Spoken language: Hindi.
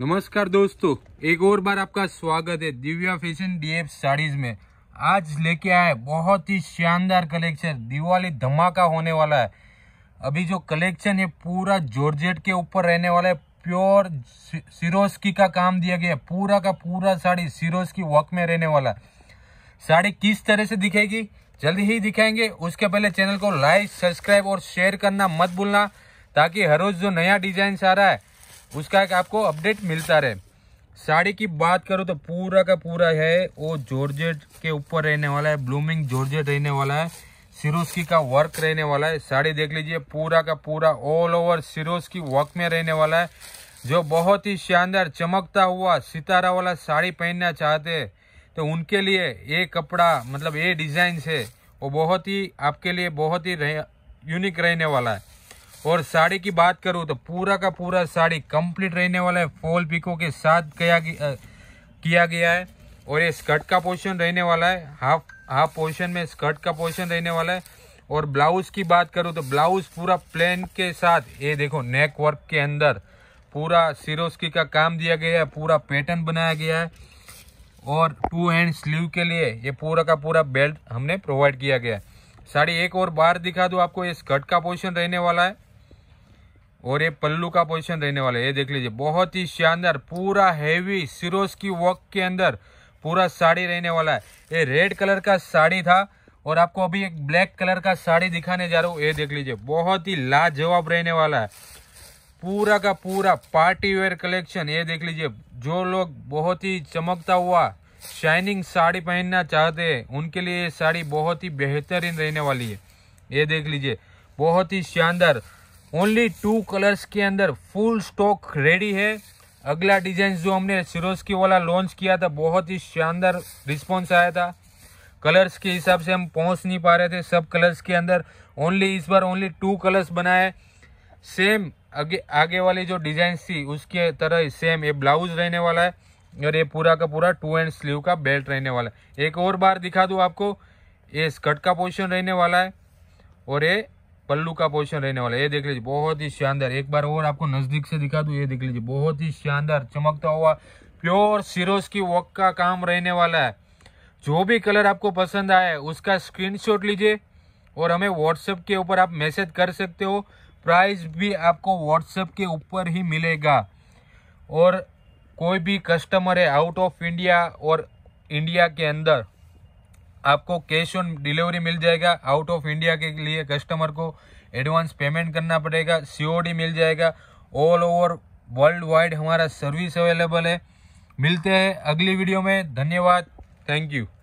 नमस्कार दोस्तों एक और बार आपका स्वागत है दिव्या फैशन डीएफ साड़ीज में आज लेके आए बहुत ही शानदार कलेक्शन दिवाली धमाका होने वाला है अभी जो कलेक्शन है पूरा जॉर्जेट के ऊपर रहने वाला है प्योर सिरोस्की का काम दिया गया है पूरा का पूरा साड़ी सिरोस्की वक में रहने वाला है साड़ी किस तरह से दिखेगी जल्दी ही दिखाएंगे उसके पहले चैनल को लाइक सब्सक्राइब और शेयर करना मत भूलना ताकि हर रोज जो नया डिजाइन आ रहा है उसका एक आपको अपडेट मिलता रहे साड़ी की बात करूँ तो पूरा का पूरा है वो जॉर्जेट के ऊपर रहने वाला है ब्लूमिंग जॉर्जेट रहने वाला है सिरोस्की का वर्क रहने वाला है साड़ी देख लीजिए पूरा का पूरा ऑल ओवर सिरोस्की वर्क में रहने वाला है जो बहुत ही शानदार चमकता हुआ सितारा वाला साड़ी पहनना चाहते हैं तो उनके लिए ये कपड़ा मतलब ये डिज़ाइन से वो बहुत ही आपके लिए बहुत ही रह, यूनिक रहने वाला है और साड़ी की बात करूँ तो पूरा का पूरा साड़ी कंप्लीट रहने वाला है फॉल पिको के साथ किया किया गया है और ये स्कर्ट का पोर्शन रहने वाला है हाफ हाफ पोर्शन में स्कर्ट का पोर्शन रहने वाला है और ब्लाउज की बात करूँ तो ब्लाउज पूरा प्लेन के साथ ये देखो नेक वर्क के अंदर पूरा सिरोस्की का काम दिया गया है पूरा पैटर्न बनाया गया है और टू हैंड स्लीव के लिए ये पूरा का पूरा बेल्ट हमने प्रोवाइड किया गया है साड़ी एक और बार दिखा दो आपको ये स्कर्ट का पोर्शन रहने वाला है और ये पल्लू का पोजीशन रहने वाला है ये देख लीजिए बहुत ही शानदार पूरा हैवी सिरोज की वर्क के अंदर पूरा साड़ी रहने वाला है ये रेड कलर का साड़ी था और आपको अभी एक ब्लैक कलर का साड़ी दिखाने जा रहा हूँ ये देख लीजिए बहुत ही लाजवाब रहने वाला है पूरा का पूरा पार्टी वेयर कलेक्शन ये देख लीजिए जो लोग बहुत ही चमकता हुआ शाइनिंग साड़ी पहनना चाहते हैं उनके लिए ये साड़ी बहुत ही बेहतरीन रहने वाली है ये देख लीजिए बहुत ही शानदार ओनली टू कलर्स के अंदर फुल स्टॉक रेडी है अगला डिजाइन जो हमने सिरोज की वाला लॉन्च किया था बहुत ही शानदार रिस्पॉन्स आया था कलर्स के हिसाब से हम पहुंच नहीं पा रहे थे सब कलर्स के अंदर ओनली इस बार ओनली टू कलर्स बनाए सेम आगे आगे वाली जो डिजाइन थी उसके तरह ही सेम ये ब्लाउज रहने वाला है और ये पूरा का पूरा टू एंड स्लीव का बेल्ट रहने वाला है एक और बार दिखा दूँ आपको ये स्कर्ट का पोर्शन रहने वाला है और ये पल्लू का पोर्शन रहने वाला है ये देख लीजिए बहुत ही शानदार एक बार और आपको नज़दीक से दिखा दू ये देख लीजिए बहुत ही शानदार चमकता हुआ प्योर सिरोज की वक का काम रहने वाला है जो भी कलर आपको पसंद आए उसका स्क्रीनशॉट लीजिए और हमें व्हाट्सएप के ऊपर आप मैसेज कर सकते हो प्राइस भी आपको व्हाट्सएप के ऊपर ही मिलेगा और कोई भी कस्टमर है आउट ऑफ इंडिया और इंडिया के अंदर आपको कैश ऑन डिलीवरी मिल जाएगा आउट ऑफ इंडिया के लिए कस्टमर को एडवांस पेमेंट करना पड़ेगा सीओडी मिल जाएगा ऑल ओवर वर्ल्ड वाइड हमारा सर्विस अवेलेबल है मिलते हैं अगली वीडियो में धन्यवाद थैंक यू